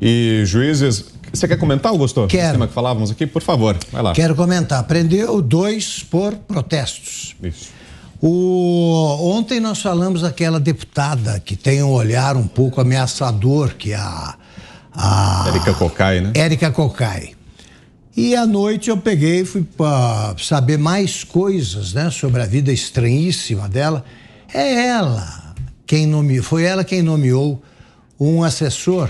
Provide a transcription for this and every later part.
e juízes. Você quer comentar, Augusto? Quero. O tema que falávamos aqui, por favor, vai lá. Quero comentar. Prendeu dois por protestos. Isso. O... Ontem nós falamos daquela deputada que tem um olhar um pouco ameaçador, que a. a... Érica Cocai, né? Érica Cocai. E à noite eu peguei e fui para saber mais coisas, né, sobre a vida estranhíssima dela. É ela quem nomeou, foi ela quem nomeou um assessor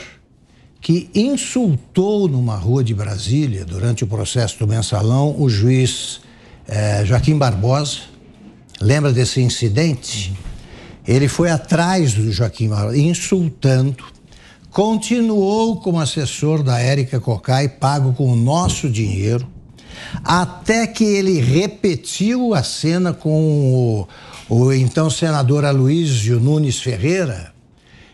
que insultou numa rua de Brasília, durante o processo do mensalão, o juiz eh, Joaquim Barbosa. Lembra desse incidente? Ele foi atrás do Joaquim Barbosa, insultando. Continuou como assessor da Érica Cocai, pago com o nosso dinheiro, até que ele repetiu a cena com o, o então senador Aloysio Nunes Ferreira,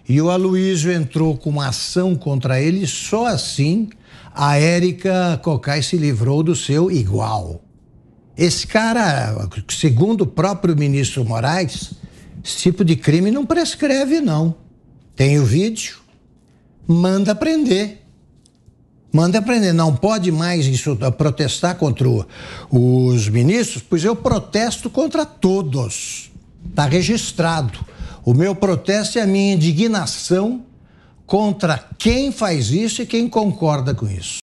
e o Aloísio entrou com uma ação contra ele, só assim a Érica Cocai se livrou do seu igual. Esse cara, segundo o próprio ministro Moraes, esse tipo de crime não prescreve, não. Tem o vídeo, manda prender. Manda prender. Não pode mais isso eh, protestar contra os ministros, pois eu protesto contra todos. Está registrado. O meu protesto e é a minha indignação contra quem faz isso e quem concorda com isso.